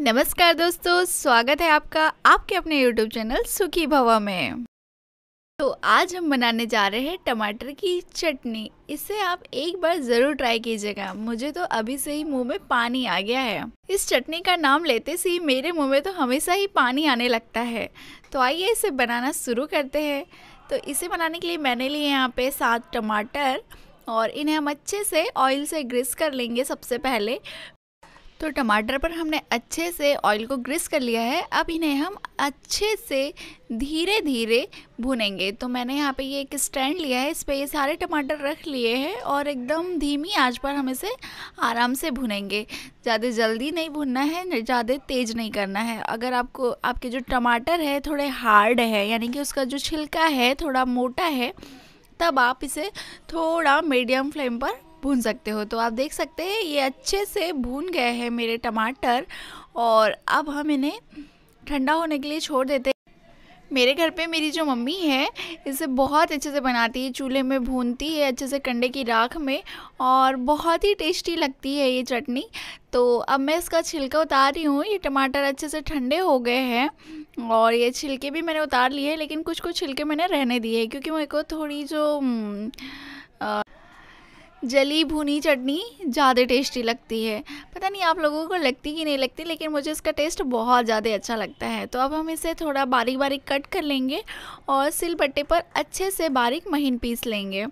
नमस्कार दोस्तों स्वागत है आपका आपके अपने YouTube चैनल सुखी भवा में तो आज हम बनाने जा रहे हैं टमाटर की चटनी इसे आप एक बार ज़रूर ट्राई कीजिएगा मुझे तो अभी से ही मुंह में पानी आ गया है इस चटनी का नाम लेते से ही मेरे मुंह में तो हमेशा ही पानी आने लगता है तो आइए इसे बनाना शुरू करते हैं तो इसे बनाने के लिए मैंने लिए यहाँ पे सात टमाटर और इन्हें हम अच्छे से ऑयल से ग्रिस कर लेंगे सबसे पहले तो टमाटर पर हमने अच्छे से ऑयल को ग्रीस कर लिया है अब इन्हें हम अच्छे से धीरे धीरे भुनेंगे तो मैंने यहाँ पे ये एक स्टैंड लिया है इस पर ये सारे टमाटर रख लिए हैं और एकदम धीमी आंच पर हम इसे आराम से भुनेंगे ज़्यादा जल्दी नहीं भुनना है ज़्यादा तेज़ नहीं करना है अगर आपको आपके जो टमाटर है थोड़े हार्ड है यानी कि उसका जो छिलका है थोड़ा मोटा है तब आप इसे थोड़ा मीडियम फ्लेम पर भून सकते हो तो आप देख सकते हैं ये अच्छे से भून गए हैं मेरे टमाटर और अब हम इन्हें ठंडा होने के लिए छोड़ देते हैं मेरे घर पे मेरी जो मम्मी है इसे बहुत अच्छे से बनाती है चूल्हे में भूनती है अच्छे से कंडे की राख में और बहुत ही टेस्टी लगती है ये चटनी तो अब मैं इसका छिलका उतार रही हूँ ये टमाटर अच्छे से ठंडे हो गए हैं और ये छिलके भी मैंने उतार लिए हैं लेकिन कुछ कुछ छिलके मैंने रहने दिए हैं क्योंकि मेरे को थोड़ी जो हम्म, जली भुनी चटनी ज़्यादा टेस्टी लगती है पता नहीं आप लोगों को लगती कि नहीं लगती लेकिन मुझे इसका टेस्ट बहुत ज़्यादा अच्छा लगता है तो अब हम इसे थोड़ा बारीक बारीक कट कर लेंगे और सिल बट्टे पर अच्छे से बारीक महीन पीस लेंगे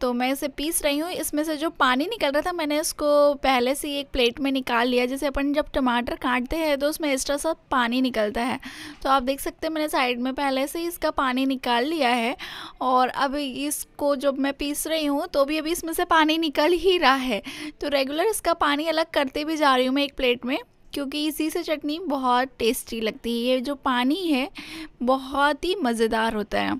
तो मैं इसे पीस रही हूँ इसमें से जो पानी निकल रहा था मैंने इसको पहले से ही एक प्लेट में निकाल लिया जैसे अपन जब टमाटर काटते हैं तो उसमें एक्स्ट्रा सा पानी निकलता है तो आप देख सकते हैं मैंने साइड में पहले से ही इसका पानी निकाल लिया है और अब इसको जब मैं पीस रही हूँ तो भी अभी इसमें से पानी निकल ही रहा है तो रेगुलर इसका पानी अलग करते भी जा रही हूँ मैं एक प्लेट में क्योंकि इसी से चटनी बहुत टेस्टी लगती है ये जो पानी है बहुत ही मज़ेदार होता है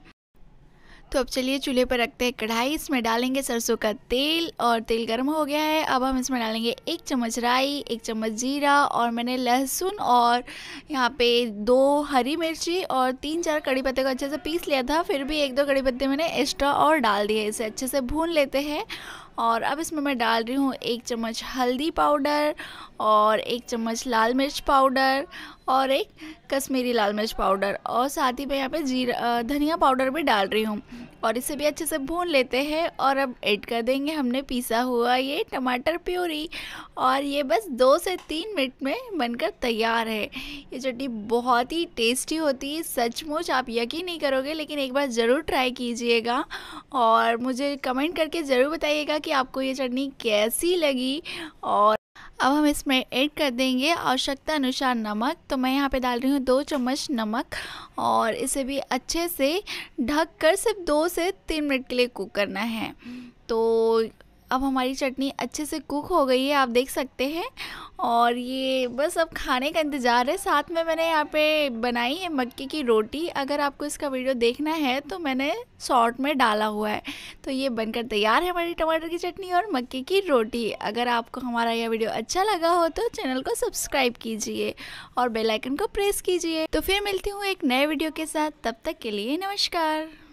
तो अब चलिए चूल्हे पर रखते हैं कढ़ाई इसमें डालेंगे सरसों का तेल और तेल गर्म हो गया है अब हम इसमें डालेंगे एक चम्मच राई एक चम्मच जीरा और मैंने लहसुन और यहाँ पे दो हरी मिर्ची और तीन चार कड़ी पत्ते को अच्छे से पीस लिया था फिर भी एक दो कड़ी पत्ते मैंने एक्स्ट्रा और डाल दिए इसे अच्छे से भून लेते हैं और अब इसमें मैं डाल रही हूँ एक चम्मच हल्दी पाउडर और एक चम्मच लाल मिर्च पाउडर और एक कश्मीरी लाल मिर्च पाउडर और साथ ही मैं यहाँ पे जीरा धनिया पाउडर भी डाल रही हूँ और इसे भी अच्छे से भून लेते हैं और अब ऐड कर देंगे हमने पीसा हुआ ये टमाटर प्यूरी और ये बस दो से तीन मिनट में बनकर तैयार है ये चटनी बहुत ही टेस्टी होती है सचमुच आप यकीन नहीं करोगे लेकिन एक बार ज़रूर ट्राई कीजिएगा और मुझे कमेंट करके ज़रूर बताइएगा कि आपको ये चटनी कैसी लगी और अब हम इसमें ऐड कर देंगे आवश्यकता अनुसार नमक तो मैं यहाँ पे डाल रही हूँ दो चम्मच नमक और इसे भी अच्छे से ढक कर सिर्फ दो से तीन मिनट के लिए कुक करना है तो अब हमारी चटनी अच्छे से कुक हो गई है आप देख सकते हैं और ये बस अब खाने का इंतज़ार है साथ में मैंने यहाँ पे बनाई है मक्के की रोटी अगर आपको इसका वीडियो देखना है तो मैंने शॉर्ट में डाला हुआ है तो ये बनकर तैयार है हमारी टमाटर की चटनी और मक्के की रोटी अगर आपको हमारा यह वीडियो अच्छा लगा हो तो चैनल को सब्सक्राइब कीजिए और बेलाइकन को प्रेस कीजिए तो फिर मिलती हूँ एक नए वीडियो के साथ तब तक के लिए नमस्कार